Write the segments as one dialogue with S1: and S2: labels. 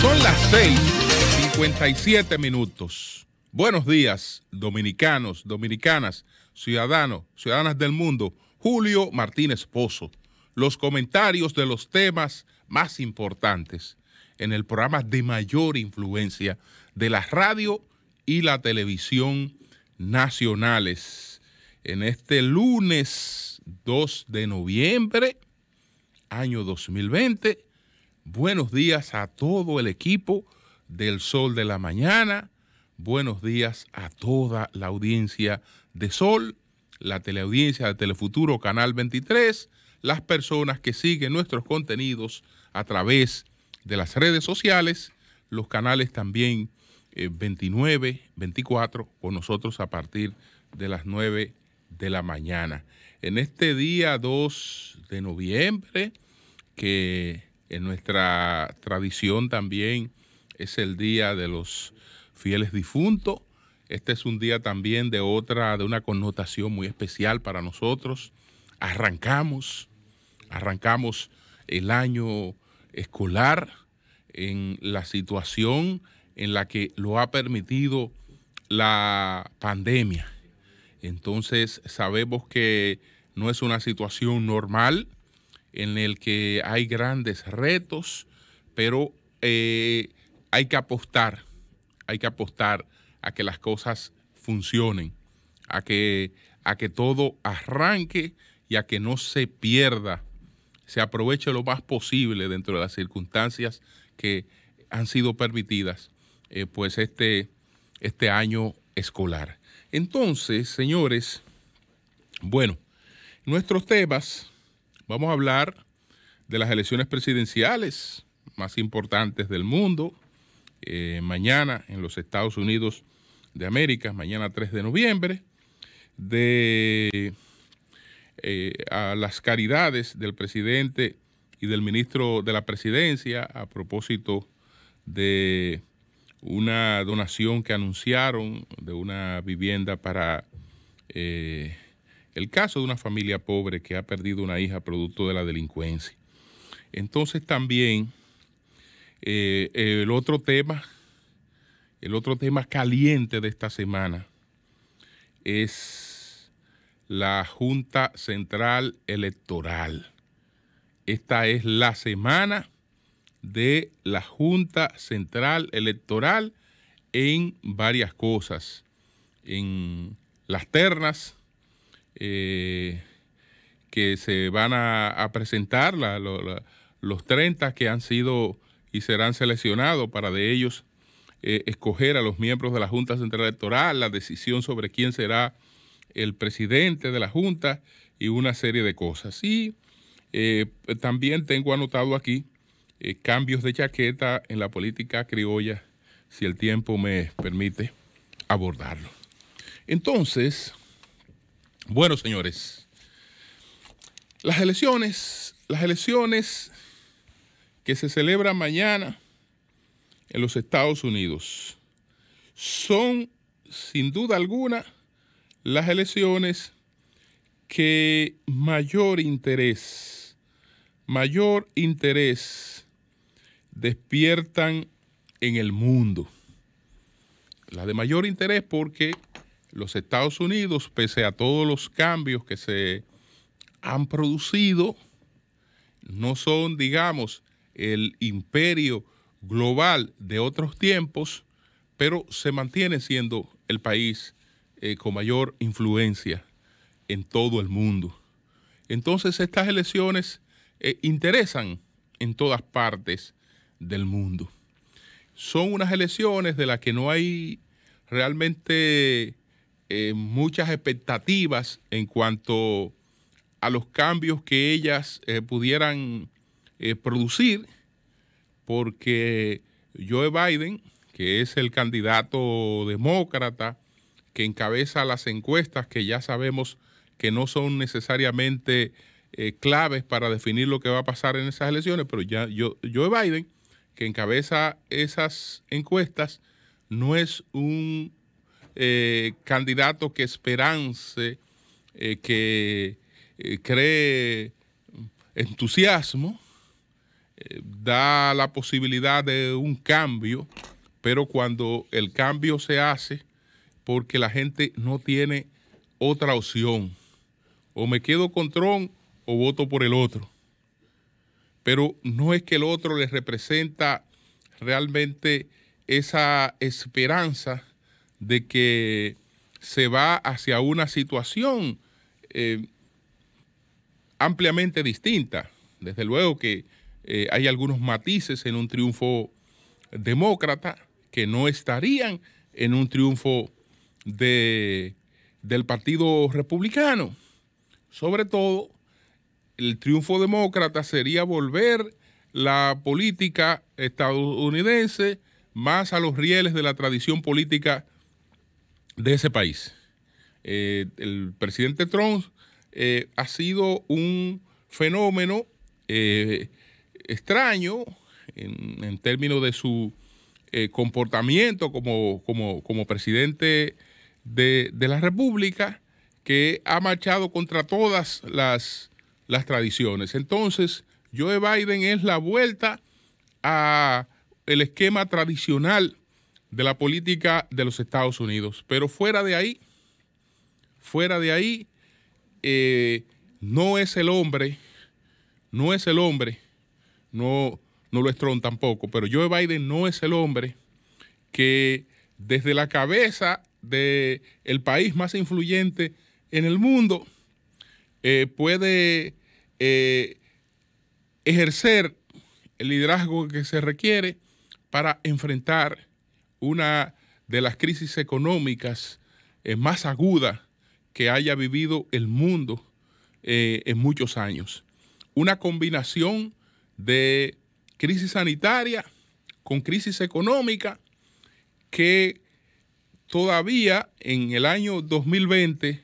S1: Son las 6:57 minutos. Buenos días, dominicanos, dominicanas, ciudadanos, ciudadanas del mundo. Julio Martínez Pozo. Los comentarios de los temas más importantes en el programa de mayor influencia de la radio y la televisión nacionales. En este lunes 2 de noviembre año 2020. Buenos días a todo el equipo del Sol de la Mañana. Buenos días a toda la audiencia de Sol, la teleaudiencia de Telefuturo Canal 23, las personas que siguen nuestros contenidos a través de las redes sociales, los canales también 29, eh, 24, con nosotros a partir de las 9 de la mañana en este día 2 de noviembre, que en nuestra tradición también es el día de los fieles difuntos. Este es un día también de otra, de una connotación muy especial para nosotros. Arrancamos, arrancamos el año escolar en la situación en la que lo ha permitido la pandemia. Entonces sabemos que no es una situación normal en el que hay grandes retos, pero eh, hay que apostar, hay que apostar a que las cosas funcionen, a que, a que todo arranque y a que no se pierda, se aproveche lo más posible dentro de las circunstancias que han sido permitidas, eh, pues este, este año escolar. Entonces, señores, bueno, Nuestros temas, vamos a hablar de las elecciones presidenciales más importantes del mundo, eh, mañana en los Estados Unidos de América, mañana 3 de noviembre, de eh, a las caridades del presidente y del ministro de la presidencia a propósito de una donación que anunciaron de una vivienda para eh, el caso de una familia pobre que ha perdido una hija producto de la delincuencia. Entonces también eh, el otro tema, el otro tema caliente de esta semana es la Junta Central Electoral. Esta es la semana de la Junta Central Electoral en varias cosas, en las ternas, eh, que se van a, presentar, los 30 que han sido y serán seleccionados para de ellos eh, escoger a los miembros de la Junta Central Electoral, la decisión sobre quién será el presidente de la Junta y una serie de cosas. Y eh, también tengo anotado aquí cambios de chaqueta en la política criolla, si el tiempo me permite abordarlo. Entonces, bueno, señores, las elecciones, las elecciones que se celebran mañana en los Estados Unidos son, sin duda alguna, las elecciones que mayor interés, mayor interés despiertan en el mundo. Las de mayor interés porque los Estados Unidos, pese a todos los cambios que se han producido, no son, digamos, el imperio global de otros tiempos, pero se mantiene siendo el país eh, con mayor influencia en todo el mundo. Entonces estas elecciones eh, interesan en todas partes del mundo. Son unas elecciones de las que no hay realmente eh, muchas expectativas en cuanto a los cambios que ellas eh, pudieran eh, producir, porque Joe Biden, que es el candidato demócrata que encabeza las encuestas, que ya sabemos que no son necesariamente claves para definir lo que va a pasar en esas elecciones, pero ya yo, Joe Biden, que encabeza esas encuestas, no es un eh, candidato que esperance, eh, que eh, cree entusiasmo, da la posibilidad de un cambio, pero cuando el cambio se hace porque la gente no tiene otra opción, o me quedo con Tron o voto por el otro. Pero no es que el otro les representa realmente esa esperanza de que se va hacia una situación eh, ampliamente distinta. Desde luego que eh, hay algunos matices en un triunfo demócrata que no estarían en un triunfo de, del Partido Republicano. Sobre todo, el triunfo demócrata sería volver la política estadounidense más a los rieles de la tradición política de ese país. Eh, el presidente Trump eh, ha sido un fenómeno eh, extraño en, términos de su comportamiento como, presidente de, la República, que ha marchado contra todas las, las tradiciones. Entonces, Joe Biden es la vuelta a el esquema tradicional de la política de los Estados Unidos. Pero fuera de ahí, fuera de ahí, eh, no es el hombre, no es el hombre, no, no lo es Trump tampoco, pero Joe Biden no es el hombre que desde la cabeza del el país más influyente en el mundo eh, puede eh, ejercer el liderazgo que se requiere para enfrentar una de las crisis económicas eh, más agudas que haya vivido el mundo eh, en muchos años. Una combinación de crisis sanitaria con crisis económica que todavía en el año 2020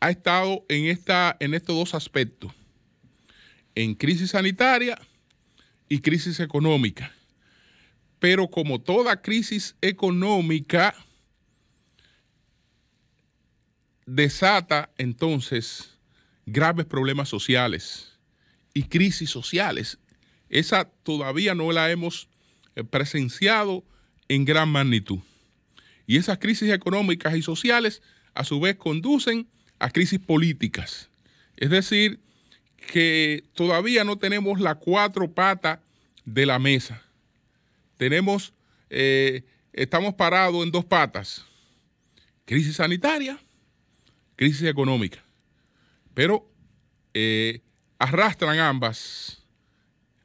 S1: ha estado en, esta, en estos dos aspectos, en crisis sanitaria y crisis económica pero como toda crisis económica, desata entonces graves problemas sociales y crisis sociales. Esa todavía no la hemos eh, presenciado en gran magnitud. Y esas crisis económicas y sociales a su vez conducen a crisis políticas. Es decir, que todavía no tenemos la cuatro patas de la mesa tenemos, eh, estamos parados en dos patas, crisis sanitaria, crisis económica, pero eh, arrastran ambas,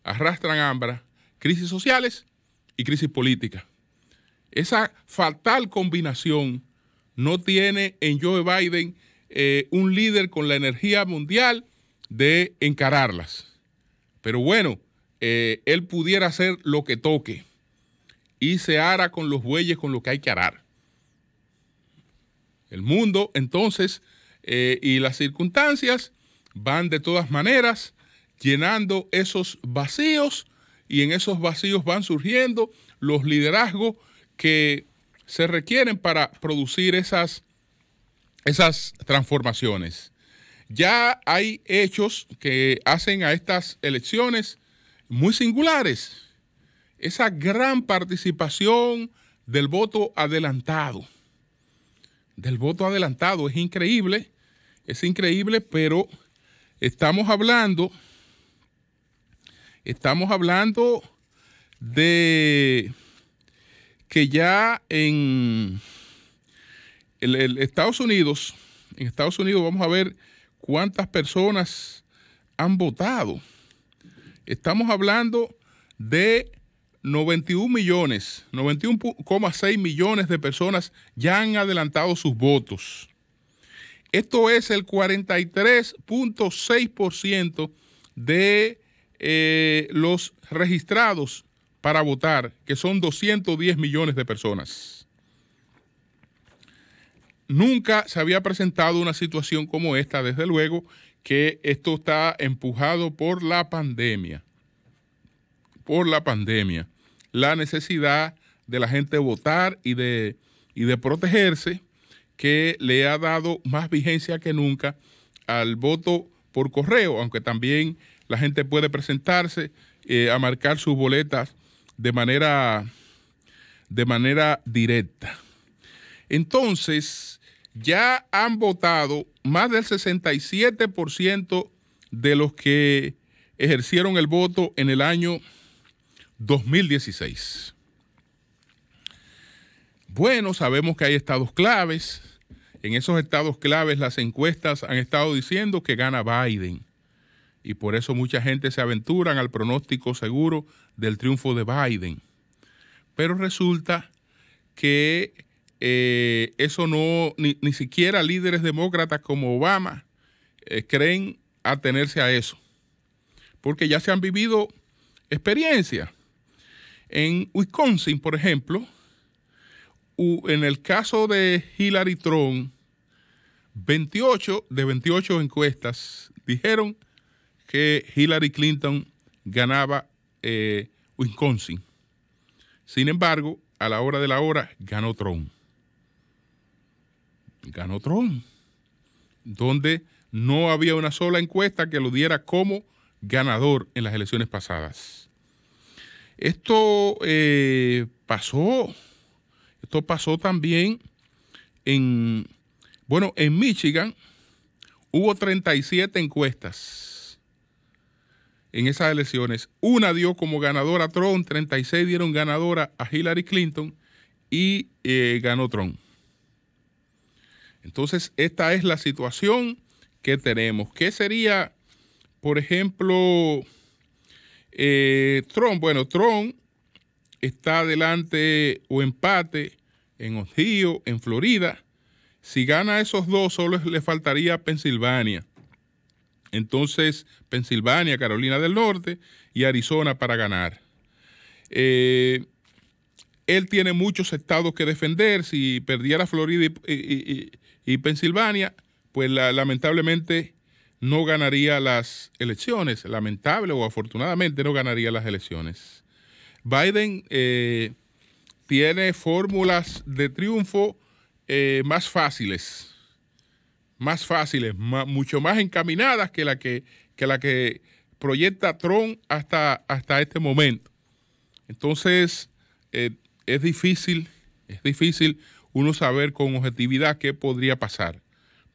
S1: arrastran ambas, crisis sociales y crisis política. Esa fatal combinación no tiene en Joe Biden eh, un líder con la energía mundial de encararlas. Pero bueno, él pudiera hacer lo que toque y se ara con los bueyes con lo que hay que arar. El mundo, entonces, eh, y las circunstancias van de todas maneras llenando esos vacíos y en esos vacíos van surgiendo los liderazgos que se requieren para producir esas, esas transformaciones. Ya hay hechos que hacen a estas elecciones muy singulares esa gran participación del voto adelantado. Del voto adelantado. Es increíble, es increíble, pero estamos hablando, estamos hablando de que ya en el, Estados Unidos, en Estados Unidos vamos a ver cuántas personas han votado. Estamos hablando de 91 millones, 91,6 millones de personas ya han adelantado sus votos. Esto es el 43.6% de eh, los registrados para votar, que son 210 millones de personas. Nunca se había presentado una situación como esta, desde luego que esto está empujado por la pandemia. Por la pandemia la necesidad de la gente votar y de, y de protegerse, que le ha dado más vigencia que nunca al voto por correo, aunque también la gente puede presentarse eh, a marcar sus boletas de manera, de manera directa. Entonces, ya han votado más del 67% de los que ejercieron el voto en el año 2016. Bueno, sabemos que hay estados claves. En esos estados claves las encuestas han estado diciendo que gana Biden. Y por eso mucha gente se aventura al pronóstico seguro del triunfo de Biden. Pero resulta que eh, eso no, ni, siquiera líderes demócratas como Obama eh, creen atenerse a eso. Porque ya se han vivido experiencias en Wisconsin, por ejemplo, en el caso de Hillary Trump, 28 de 28 encuestas dijeron que Hillary Clinton ganaba eh, Wisconsin. Sin embargo, a la hora de la hora ganó Trump. Ganó Trump. Donde no había una sola encuesta que lo diera como ganador en las elecciones pasadas. Esto eh, pasó, esto pasó también en, bueno, en Michigan hubo 37 encuestas en esas elecciones. Una dio como ganadora a Trump, 36 dieron ganadora a Hillary Clinton y eh, ganó Trump. Entonces, esta es la situación que tenemos. ¿Qué sería, por ejemplo, eh, bueno, Trump está adelante o empate en Ohio, en Florida. Si gana esos dos, solo le faltaría Pensilvania. Entonces, Pensilvania, Carolina del Norte y Arizona para ganar. Eh, él tiene muchos estados que defender. Si perdiera Florida y, Pensilvania, pues lamentablemente no ganaría las elecciones, lamentable o afortunadamente no ganaría las elecciones. Biden eh, tiene fórmulas de triunfo eh, más fáciles, más fáciles, mucho más encaminadas que la que, la que proyecta Trump hasta, hasta este momento. Entonces, eh, es difícil, es difícil uno saber con objetividad qué podría pasar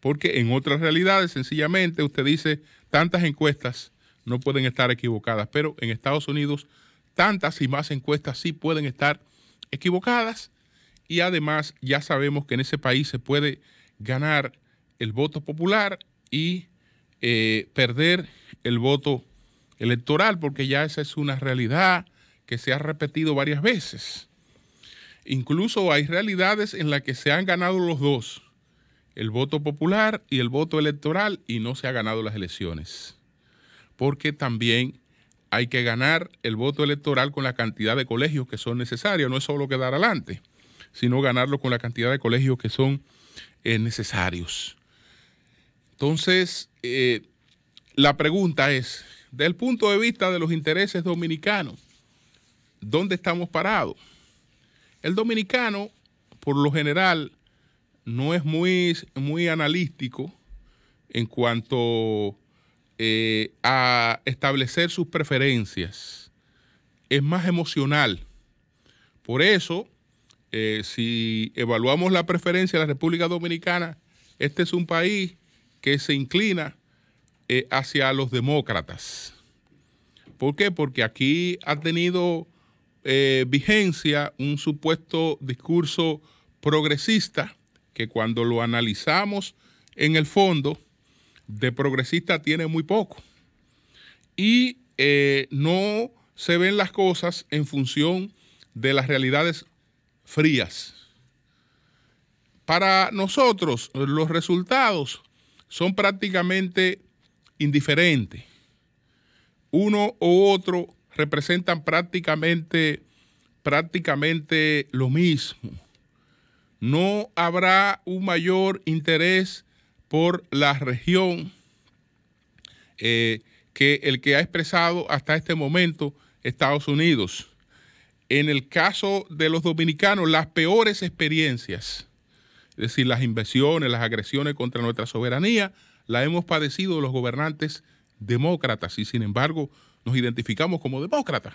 S1: porque en otras realidades sencillamente usted dice, tantas encuestas no pueden estar equivocadas, pero en Estados Unidos tantas y más encuestas sí pueden estar equivocadas y además ya sabemos que en ese país se puede ganar el voto popular y eh, perder el voto electoral, porque ya esa es una realidad que se ha repetido varias veces. Incluso hay realidades en las que se han ganado los dos el voto popular y el voto electoral y no se ha ganado las elecciones. Porque también hay que ganar el voto electoral con la cantidad de colegios que son necesarios, no es solo quedar adelante, sino ganarlo con la cantidad de colegios que son eh, necesarios. Entonces, eh, la pregunta es, del punto de vista de los intereses dominicanos, ¿dónde estamos parados? El dominicano, por lo general, no es muy, muy analítico en cuanto eh, a establecer sus preferencias. Es más emocional. Por eso, eh, si evaluamos la preferencia de la República Dominicana, este es un país que se inclina eh, hacia los demócratas. ¿Por qué? Porque aquí ha tenido vigencia un supuesto discurso progresista que cuando lo analizamos en el fondo, de progresista tiene muy poco. Y eh, no se ven las cosas en función de las realidades frías. Para nosotros los resultados son prácticamente indiferentes. Uno u otro representan prácticamente, prácticamente lo mismo no habrá un mayor interés por la región eh, que el que ha expresado hasta este momento Estados Unidos. En el caso de los dominicanos, las peores experiencias, es decir, las invasiones, las agresiones contra nuestra soberanía, la hemos padecido los gobernantes demócratas y sin embargo nos identificamos como demócratas.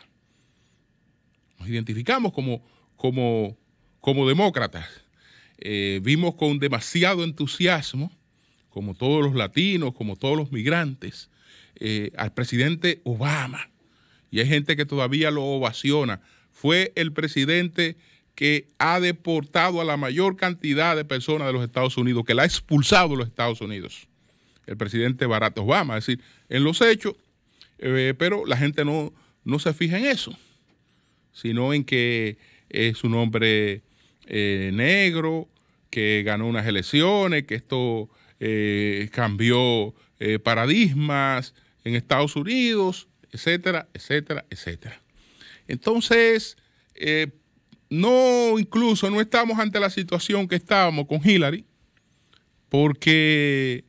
S1: Nos identificamos como, como demócratas. Eh, vimos con demasiado entusiasmo, como todos los latinos, como todos los migrantes, eh, al presidente Obama. Y hay gente que todavía lo ovaciona. Fue el presidente que ha deportado a la mayor cantidad de personas de los Estados Unidos, que la ha expulsado de los Estados Unidos, el presidente Barack Obama. Es decir, en los hechos, eh, pero la gente no, no se fija en eso, sino en que es su nombre eh, negro que ganó unas elecciones, que esto eh, cambió eh, paradigmas en Estados Unidos, etcétera, etcétera, etcétera. Entonces, no, incluso no estamos ante la situación que estábamos con Hillary, porque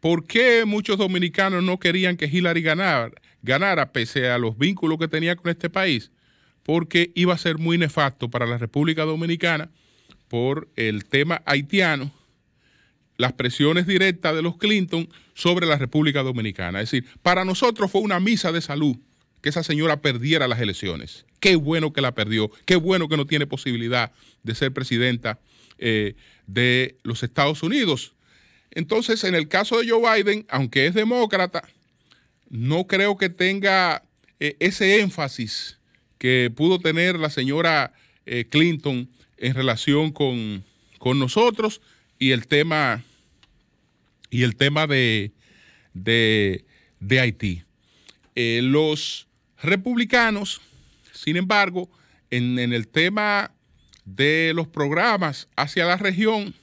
S1: ¿por qué muchos dominicanos no querían que Hillary ganara, ganara pese a los vínculos que tenía con este país? porque iba a ser muy nefasto para la República Dominicana por el tema haitiano, las presiones directas de los Clinton sobre la República Dominicana. Es decir, para nosotros fue una misa de salud que esa señora perdiera las elecciones. Qué bueno que la perdió, qué bueno que no tiene posibilidad de ser presidenta eh, de los Estados Unidos. Entonces, en el caso de Joe Biden, aunque es demócrata, no creo que tenga eh, ese énfasis que pudo tener la señora eh, Clinton en relación con, nosotros y el tema y el tema de, Haití. Eh, los republicanos, sin embargo, en, el tema de los programas hacia la región,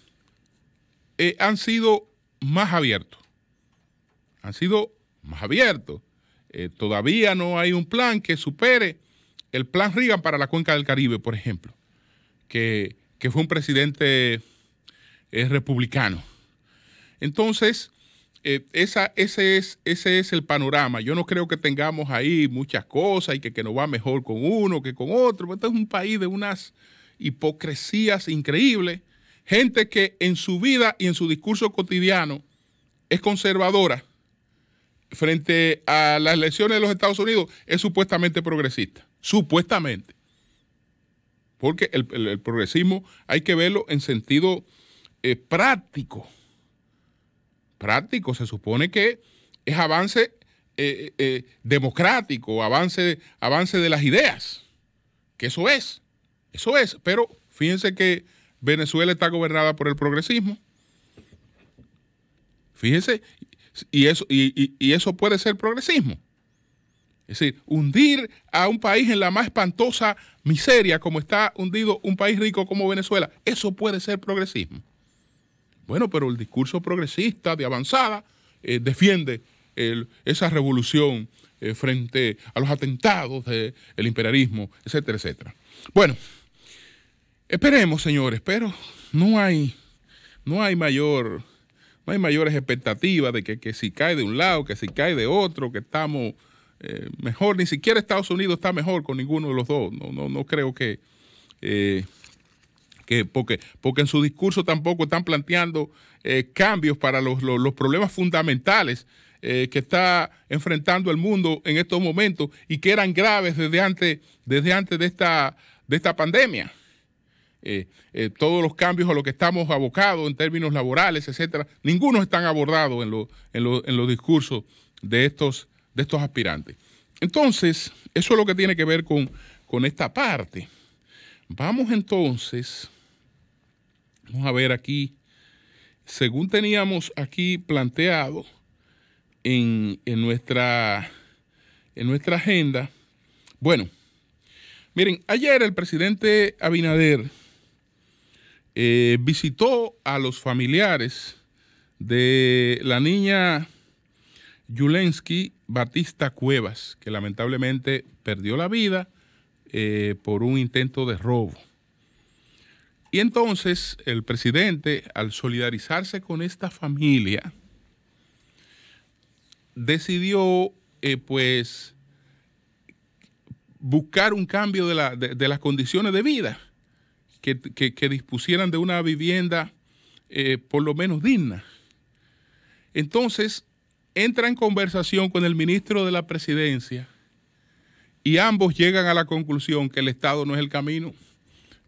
S1: eh, han sido más abiertos. Han sido más abiertos. todavía no hay un plan que supere el plan Reagan para la cuenca del Caribe, por ejemplo, que, fue un presidente eh, republicano. Entonces, eh, esa, ese, es, ese es el panorama. Yo no creo que tengamos ahí muchas cosas y que, que nos va mejor con uno que con otro. Este es un país de unas hipocresías increíbles. Gente que en su vida y en su discurso cotidiano es conservadora frente a las elecciones de los Estados Unidos, es supuestamente progresista supuestamente. Porque el, progresismo hay que verlo en sentido eh, práctico. Práctico, se supone que es avance eh, eh, democrático, avance, avance de las ideas, que eso es, eso es, pero fíjense que Venezuela está gobernada por el progresismo. Fíjense, y eso, y eso puede ser progresismo. Es decir, hundir a un país en la más espantosa miseria como está hundido un país rico como Venezuela, eso puede ser progresismo. Bueno, pero el discurso progresista de avanzada eh, defiende esa revolución eh, frente a los atentados del imperialismo, etcétera, etcétera. Bueno, esperemos, señores, pero no hay, no hay mayor, no hay mayores expectativas de que, que si cae de un lado, que si cae de otro, que estamos eh, mejor, ni siquiera Estados Unidos está mejor con ninguno de los dos. No, creo eh, que, porque, porque en su discurso tampoco están planteando eh, cambios para los, problemas fundamentales que está enfrentando el mundo en estos momentos y que eran graves desde antes, desde antes de, esta, de esta pandemia. todos los cambios a los que estamos abocados en términos laborales, etcétera, ninguno están abordados en, en los discursos de estos de estos aspirantes. Entonces, eso es lo que tiene que ver con, esta parte. Vamos entonces, vamos a ver aquí, según teníamos aquí planteado en, nuestra, en nuestra agenda, bueno, miren, ayer el presidente Abinader eh, visitó a los familiares de la niña Yulensky Batista Cuevas, que lamentablemente perdió la vida eh, por un intento de robo. Y entonces el presidente, al solidarizarse con esta familia, decidió eh, pues buscar un cambio de, las condiciones de vida, que, dispusieran de una vivienda eh, por lo menos digna. Entonces, entra en conversación con el ministro de la presidencia y ambos llegan a la conclusión que el Estado no es el camino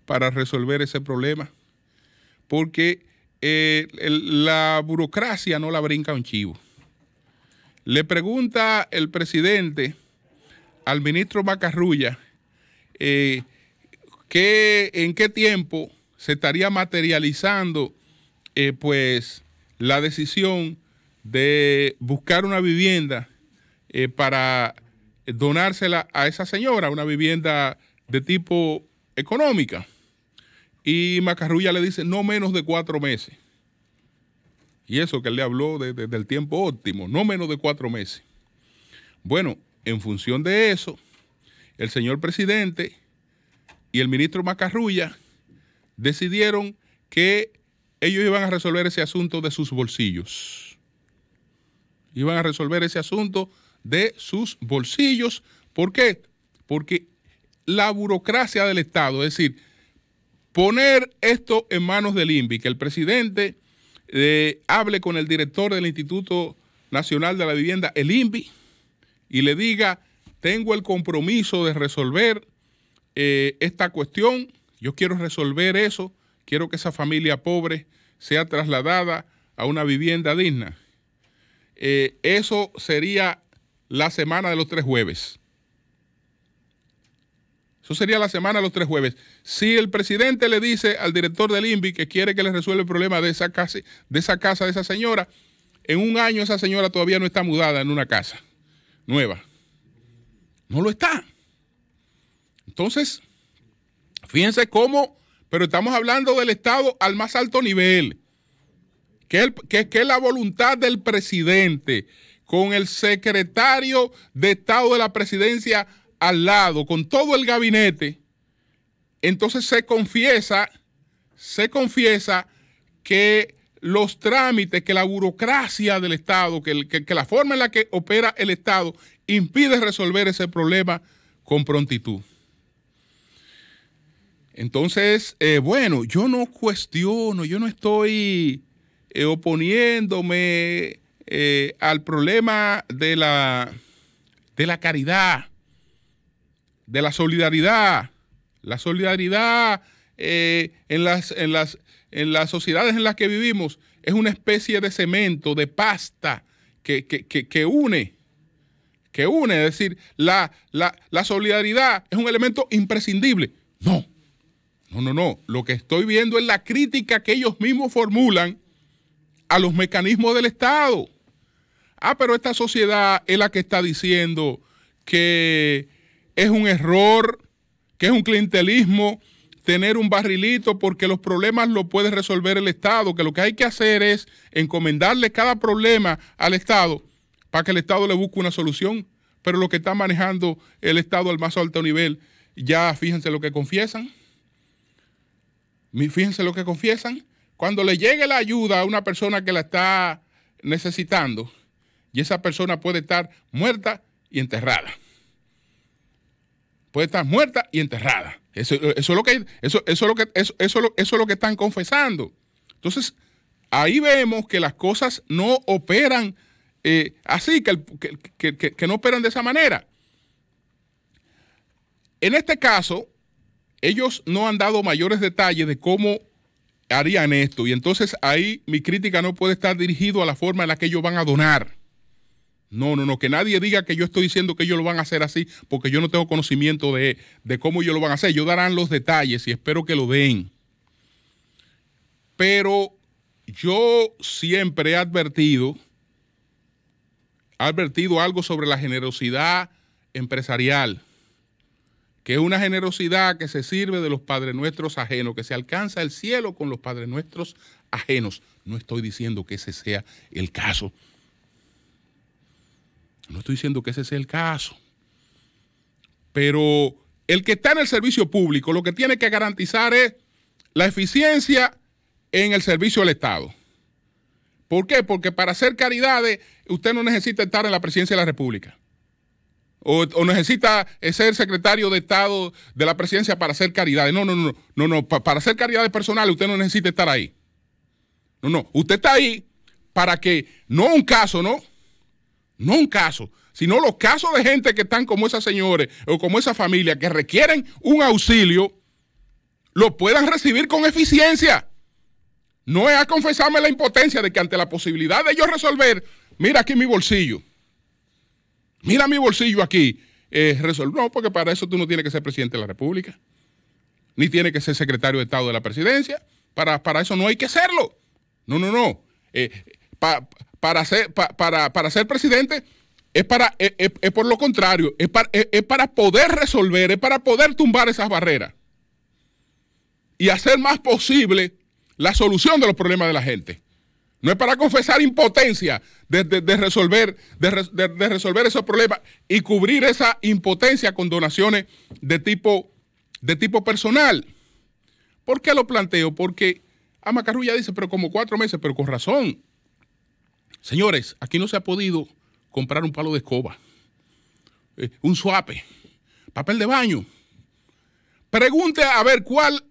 S1: para resolver ese problema, porque eh, la burocracia no la brinca un chivo. Le pregunta el presidente al ministro Macarrulla eh, en qué tiempo se estaría materializando eh, pues, la decisión de buscar una vivienda eh, para donársela a esa señora, una vivienda de tipo económica. Y Macarrulla le dice no menos de cuatro meses. Y eso que él le habló desde el tiempo óptimo, no menos de cuatro meses. Bueno, en función de eso, el señor presidente y el ministro Macarrulla decidieron que ellos iban a resolver ese asunto de sus bolsillos. Iban a resolver ese asunto de sus bolsillos. ¿Por qué? Porque la burocracia del Estado, es decir, poner esto en manos del INVI, que el presidente eh, hable con el director del Instituto Nacional de la Vivienda, el INVI, y le diga, tengo el compromiso de resolver eh, esta cuestión, yo quiero resolver eso, quiero que esa familia pobre sea trasladada a una vivienda digna. Eh, eso sería la semana de los tres jueves. Eso sería la semana de los tres jueves. Si el presidente le dice al director del INVI que quiere que le resuelva el problema de esa, casa, de esa casa, de esa señora, en un año esa señora todavía no está mudada en una casa nueva. No lo está. Entonces, fíjense cómo, pero estamos hablando del Estado al más alto nivel que, es la voluntad del presidente con el secretario de Estado de la presidencia al lado, con todo el gabinete, entonces se confiesa, se confiesa que los trámites, que la burocracia del Estado, que, la forma en la que opera el Estado impide resolver ese problema con prontitud. Entonces, eh, bueno, yo no cuestiono, yo no estoy eh, oponiéndome eh, al problema de la, de la caridad, de la solidaridad, la solidaridad eh, en, las, las, en las sociedades en las que vivimos es una especie de cemento, de pasta que, une, que une, es decir, la, la solidaridad es un elemento imprescindible. No, no, no, no, lo que estoy viendo es la crítica que ellos mismos formulan a los mecanismos del Estado. Ah, pero esta sociedad es la que está diciendo que es un error, que es un clientelismo tener un barrilito porque los problemas lo puede resolver el Estado, que lo que hay que hacer es encomendarle cada problema al Estado para que el Estado le busque una solución. Pero lo que está manejando el Estado al más alto nivel, ya fíjense lo que confiesan. Fíjense lo que confiesan. Cuando le llegue la ayuda a una persona que la está necesitando, y esa persona puede estar muerta y enterrada. Puede estar muerta y enterrada. Eso, es lo que eso, lo que eso, eso, lo que están confesando. Entonces, ahí vemos que las cosas no operan eh, así, que, que no operan de esa manera. En este caso, ellos no han dado mayores detalles de cómo harían esto. Y entonces ahí mi crítica no puede estar dirigida a la forma en la que ellos van a donar. No, no, no, que nadie diga que yo estoy diciendo que ellos lo van a hacer así, porque yo no tengo conocimiento de, de cómo ellos lo van a hacer. yo darán los detalles y espero que lo den. Pero yo siempre he advertido, he advertido algo sobre la generosidad empresarial que es una generosidad que se sirve de los Padres Nuestros ajenos, que se alcanza el cielo con los Padres Nuestros ajenos. No estoy diciendo que ese sea el caso. No estoy diciendo que ese sea el caso. Pero el que está en el servicio público lo que tiene que garantizar es la eficiencia en el servicio del Estado. ¿Por qué? Porque para hacer caridades usted no necesita estar en la presidencia de la República. O, necesita ser secretario de Estado de la presidencia para hacer caridades. No, no, no, no, no. para hacer caridades personales usted no necesita estar ahí. No, no. Usted está ahí para que, no un caso, ¿no? No un caso, sino los casos de gente que están como esas señores o como esa familia que requieren un auxilio, lo puedan recibir con eficiencia. No es a confesarme la impotencia de que ante la posibilidad de yo resolver, mira aquí mi bolsillo Mira mi bolsillo aquí. Eh, No, porque para eso tú no tienes que ser presidente de la República, ni tienes que ser secretario de Estado de la presidencia. Para, para eso no hay que serlo. No, no, no. Eh, para, ser, para, ser presidente es, para, e, e, por lo contrario, e, es para poder resolver, es para poder tumbar esas barreras y hacer más posible la solución de los problemas de la gente. No es para confesar impotencia de, resolver, de, resolver esos problemas y cubrir esa impotencia con donaciones de tipo, de tipo personal. ¿Por qué lo planteo? Porque a ya dice, pero como cuatro meses, pero con razón. Señores, aquí no se ha podido comprar un palo de escoba, eh, un suape, papel de baño. Pregunte a ver cuál,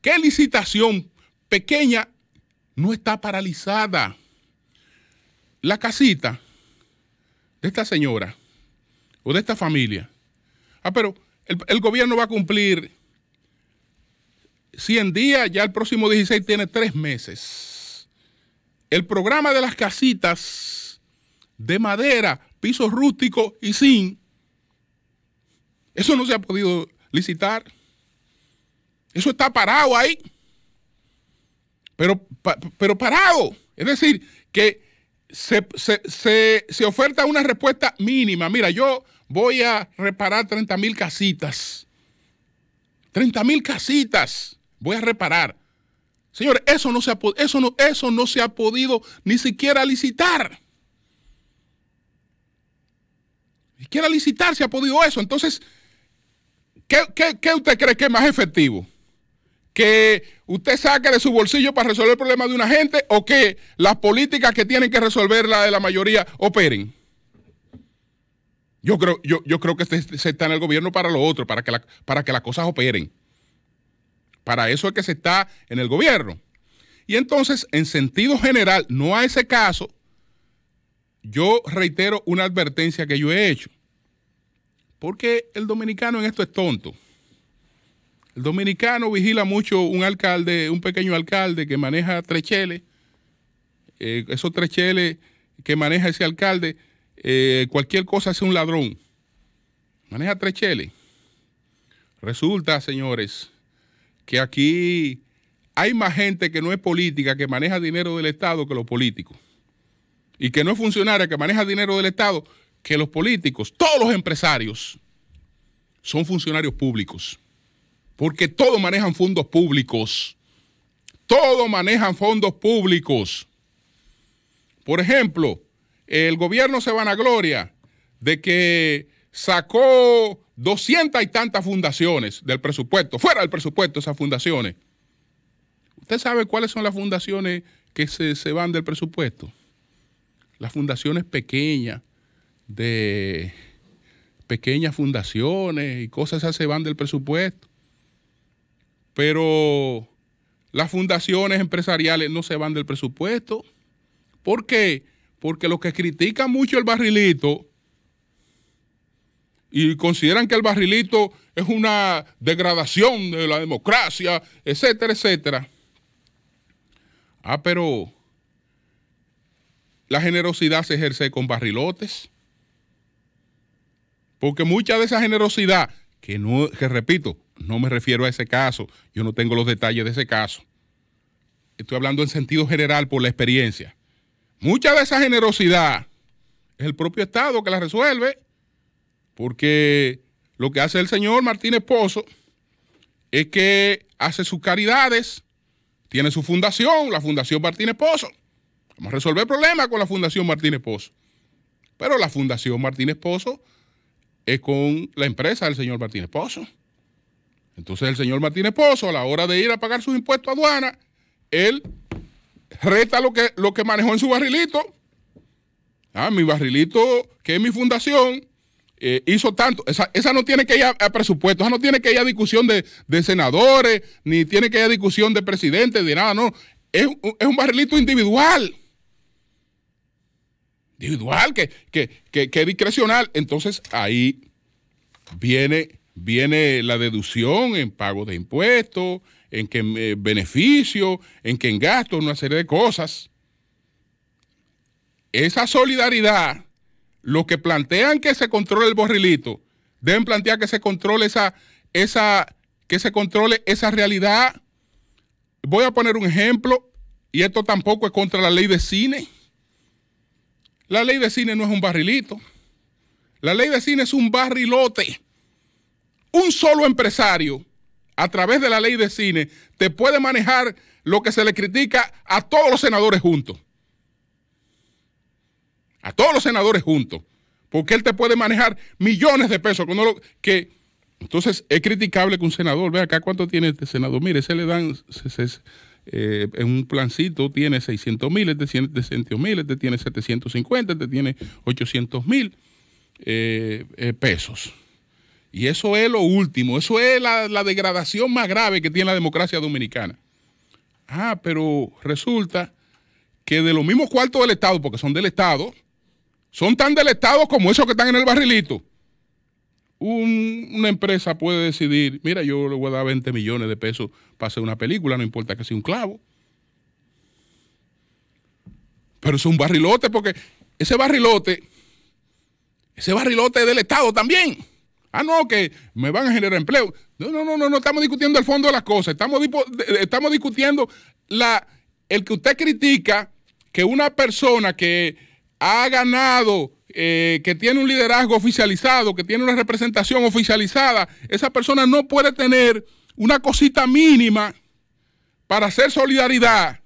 S1: qué licitación pequeña no está paralizada. La casita de esta señora o de esta familia. Ah, pero el, gobierno va a cumplir 100 días, ya el próximo 16 tiene tres meses. El programa de las casitas de madera, pisos rústicos y sin. eso no se ha podido licitar. Eso está parado ahí. Pero pero parado. Es decir, que se, oferta una respuesta mínima. Mira, yo voy a reparar 30 mil casitas. 30 mil casitas voy a reparar. Señores, eso no, se ha, eso, no, eso no se ha podido ni siquiera licitar. Ni siquiera licitar se ha podido eso. Entonces, ¿qué, qué usted cree que es más efectivo? que usted saque de su bolsillo para resolver el problema de una gente o que las políticas que tienen que resolver la de la mayoría operen. Yo creo, yo, creo que se, está en el gobierno para lo otro, para que, para que las cosas operen. Para eso es que se está en el gobierno. Y entonces, en sentido general, no a ese caso, yo reitero una advertencia que yo he hecho. Porque el dominicano en esto es tonto. El dominicano vigila mucho un alcalde, un pequeño alcalde que maneja tres eh, esos tres que maneja ese alcalde, eh, cualquier cosa hace un ladrón. Maneja tres Resulta, señores, que aquí hay más gente que no es política, que maneja dinero del Estado que los políticos. Y que no es funcionaria, que maneja dinero del Estado que los políticos. Todos los empresarios son funcionarios públicos porque todos manejan fondos públicos. Todos manejan fondos públicos. Por ejemplo, el gobierno se a gloria de que sacó doscientas y tantas fundaciones del presupuesto, fuera del presupuesto esas fundaciones. ¿Usted sabe cuáles son las fundaciones que se, van del presupuesto? Las fundaciones pequeñas, de pequeñas fundaciones y cosas así se van del presupuesto. Pero las fundaciones empresariales no se van del presupuesto. ¿Por qué? Porque los que critican mucho el barrilito y consideran que el barrilito es una degradación de la democracia, etcétera, etcétera. Ah, pero la generosidad se ejerce con barrilotes. Porque mucha de esa generosidad, que, no, que repito, no me refiero a ese caso, yo no tengo los detalles de ese caso. Estoy hablando en sentido general por la experiencia. Mucha de esa generosidad es el propio Estado que la resuelve, porque lo que hace el señor Martínez Pozo es que hace sus caridades, tiene su fundación, la Fundación Martínez Pozo. Vamos a resolver problemas con la Fundación Martínez Pozo. Pero la Fundación Martínez Pozo es con la empresa del señor Martínez Pozo. Entonces el señor Martínez Pozo, a la hora de ir a pagar su impuesto a aduana, él reta lo que, lo que manejó en su barrilito. Ah, mi barrilito, que es mi fundación, eh, hizo tanto. Esa, no tiene que ir a, presupuesto, esa no tiene que ir a discusión de, senadores, ni tiene que ir a discusión de presidentes, de nada, no. Es, un barrilito individual. Individual, que, que, discrecional. Entonces ahí viene viene la deducción en pago de impuestos, en que eh, beneficio, en que en una serie de cosas. Esa solidaridad, los que plantean que se controle el borrilito, deben plantear que se controle esa, esa, que se controle esa realidad. Voy a poner un ejemplo, y esto tampoco es contra la ley de cine. La ley de cine no es un barrilito. La ley de cine es un barrilote un solo empresario, a través de la ley de cine, te puede manejar lo que se le critica a todos los senadores juntos. A todos los senadores juntos. Porque él te puede manejar millones de pesos. que, entonces es criticable que un senador, ve acá cuánto tiene este senador. Mire, se le dan eh, en un plancito, tiene 600 mil, este tiene 700 mil, este tiene 750, este tiene 800 mil eh, eh, pesos. Y eso es lo último, eso es la, degradación más grave que tiene la democracia dominicana. Ah, pero resulta que de los mismos cuartos del Estado, porque son del Estado, son tan del Estado como esos que están en el barrilito. una empresa puede decidir, mira, yo le voy a dar 20 millones de pesos para hacer una película, no importa que sea un clavo. Pero es un barrilote, porque ese barrilote, ese barrilote es del Estado también. Ah, no, que me van a generar empleo. No, no, no, no, estamos discutiendo el fondo de las cosas. Estamos, discutiendo la, el que usted critica que una persona que ha ganado, eh, que tiene un liderazgo oficializado, que tiene una representación oficializada, esa persona no puede tener una cosita mínima para hacer solidaridad,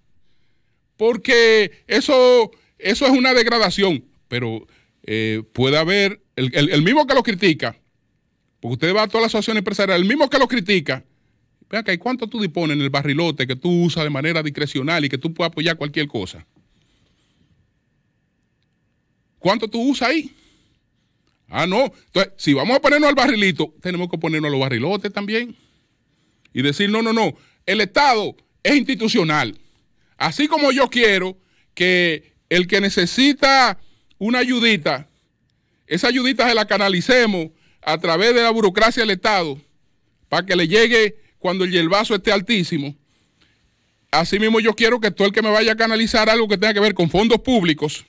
S1: porque eso, eso es una degradación. Pero eh, puede haber, el mismo que lo critica, porque usted va a todas las asociación empresariales, el mismo que lo critica. Vean que cuánto tú dispones en el barrilote que tú usas de manera discrecional y que tú puedes apoyar cualquier cosa. ¿Cuánto tú usas ahí? Ah, no. Entonces, si vamos a ponernos al barrilito, tenemos que ponernos a los barrilotes también. Y decir, no, no, no. El Estado es institucional. Así como yo quiero que el que necesita una ayudita, esa ayudita se la canalicemos a través de la burocracia del Estado para que le llegue cuando el vaso esté altísimo. Asimismo, yo quiero que todo el que me vaya a canalizar algo que tenga que ver con fondos públicos,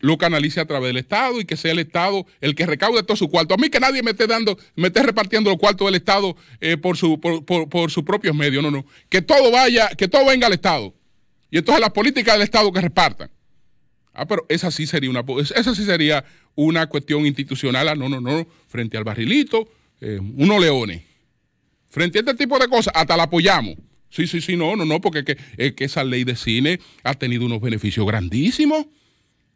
S1: lo canalice a través del Estado y que sea el Estado el que recaude todo su cuarto. A mí que nadie me esté dando, me esté repartiendo los cuartos del Estado eh, por, por sus propios medios. No, no. Que todo vaya, que todo venga al Estado. Y entonces las políticas del Estado que repartan. Ah, pero esa sí sería una, sería una cuestión institucional. Ah, no, no, no. Frente al barrilito, eh, unos leones. Frente a este tipo de cosas, hasta la apoyamos. Sí, sí, sí, no, no, no, porque que, esa ley de cine ha tenido unos beneficios grandísimos.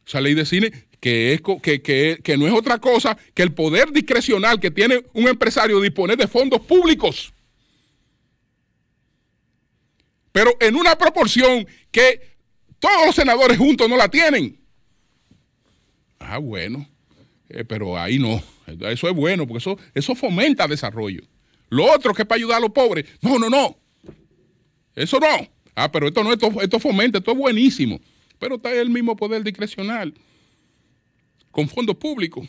S1: Esa ley de cine que, es, que, que no es otra cosa que el poder discrecional que tiene un empresario de disponer de fondos públicos. Pero en una proporción que todos los senadores juntos no la tienen. Ah, bueno, eh, pero ahí no. Eso es bueno, porque eso, eso fomenta desarrollo. Lo otro que es para ayudar a los pobres. No, no, no. Eso no. Ah, pero esto no, esto, fomenta, esto es buenísimo. Pero está el mismo poder discrecional con fondos públicos.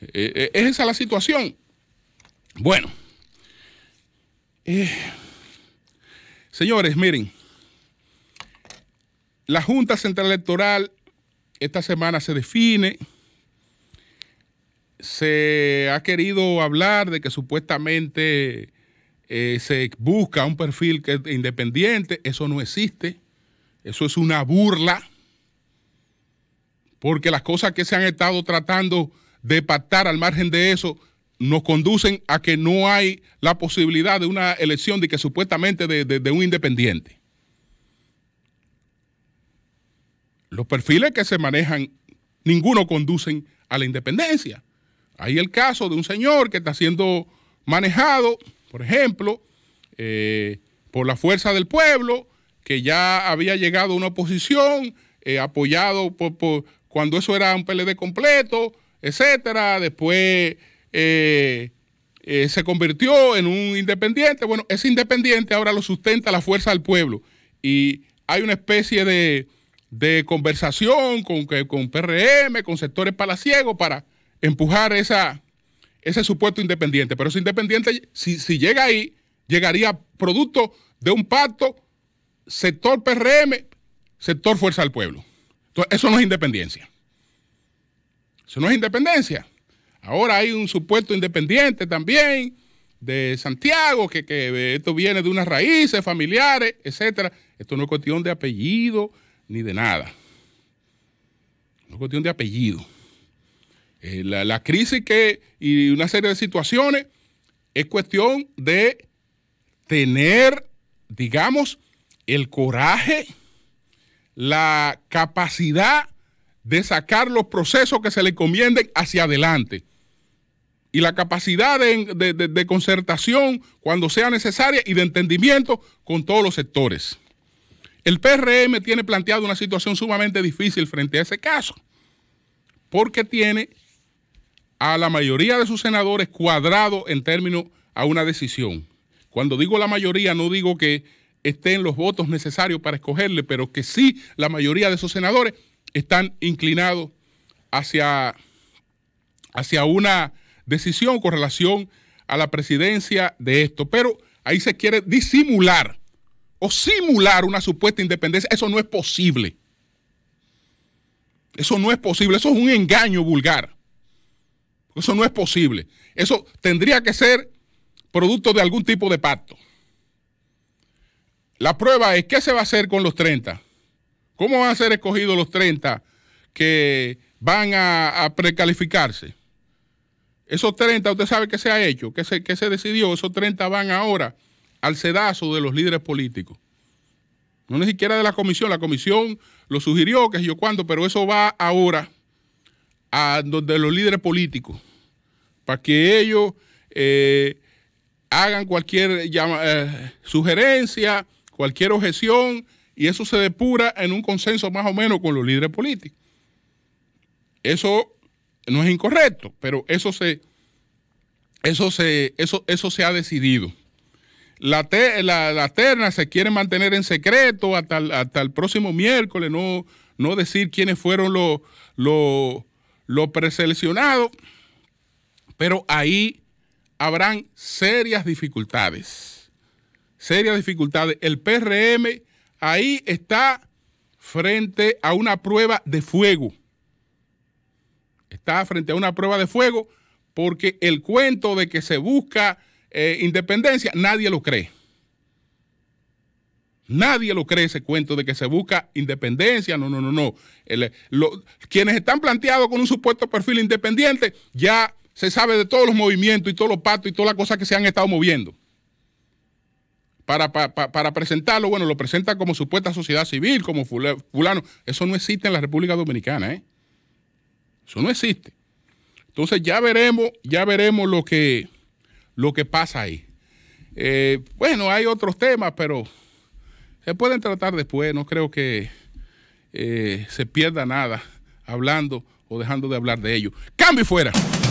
S1: Eh, eh, esa es la situación. Bueno, señores, miren, la Junta Central Electoral esta semana se define. Se ha querido hablar de que supuestamente eh, se busca un perfil que, independiente. Eso no existe. Eso es una burla. Porque las cosas que se han estado tratando de pactar al margen de eso nos conducen a que no hay la posibilidad de una elección de que supuestamente de un independiente. Los perfiles que se manejan, ninguno conducen a la independencia. Hay el caso de un señor que está siendo manejado, por ejemplo, eh, por la fuerza del pueblo, que ya había llegado a una oposición, eh, apoyado cuando eso era un PLD completo, etcétera. Después eh, se convirtió en un independiente. Bueno, ese independiente ahora lo sustenta la fuerza del pueblo. Y hay una especie de de conversación con, con PRM, con sectores palaciegos para empujar esa, ese supuesto independiente. Pero ese independiente, si, llega ahí, llegaría producto de un pacto sector PRM, sector Fuerza del Pueblo. eso no es independencia. Eso no es independencia. Ahora hay un supuesto independiente también de Santiago, que, esto viene de unas raíces familiares, etcétera. Esto no es cuestión de apellido, ni de nada. Es cuestión de apellido. Eh, la, la, crisis que, y una serie de situaciones es cuestión de tener, digamos, el coraje, la capacidad de sacar los procesos que se le encomienden hacia adelante y la capacidad de concertación cuando sea necesaria y de entendimiento con todos los sectores. El PRM tiene planteado una situación sumamente difícil frente a ese caso, porque tiene a la mayoría de sus senadores cuadrado en términos a una decisión. Cuando digo la mayoría, no digo que estén los votos necesarios para escogerle, pero que sí la mayoría de esos senadores están inclinados hacia, hacia una decisión con relación a la presidencia de esto. Pero ahí se quiere disimular o simular una supuesta independencia, eso no es posible. Eso no es posible, eso es un engaño vulgar. Eso no es posible. Eso tendría que ser producto de algún tipo de pacto. La prueba es qué se va a hacer con los 30. ¿Cómo van a ser escogidos los 30 que van a, precalificarse? Esos 30, usted sabe qué se ha hecho, qué qué se decidió, esos 30 van ahora al sedazo de los líderes políticos. No ni siquiera de la comisión, la comisión lo sugirió, que sé yo cuándo, pero eso va ahora a donde los líderes políticos, para que ellos eh, hagan cualquier eh, sugerencia, cualquier objeción, y eso se depura en un consenso más o menos con los líderes políticos. Eso no es incorrecto, pero eso se, eso se, eso, eso se ha decidido. La, terna se quiere mantener en secreto hasta el, próximo miércoles, no, no decir quiénes fueron los los preseleccionados, pero ahí habrán serias dificultades, serias dificultades. El PRM ahí está frente a una prueba de fuego, está frente a una prueba de fuego porque el cuento de que se busca eh, independencia, nadie lo cree. Nadie lo cree ese cuento de que se busca independencia. No, no, no, no. quienes están planteados con un supuesto perfil independiente, ya se sabe de todos los movimientos y todos los pactos y todas las cosas que se han estado moviendo. Para, presentarlo, bueno, lo presentan como supuesta sociedad civil, como fulano. Eso no existe en la República Dominicana, ¿eh? Eso no existe. Entonces ya veremos, ya veremos lo que, lo que pasa ahí. Eh, bueno, hay otros temas, pero se pueden tratar después. No creo que eh, se pierda nada hablando o dejando de hablar de ello. Cambio y fuera.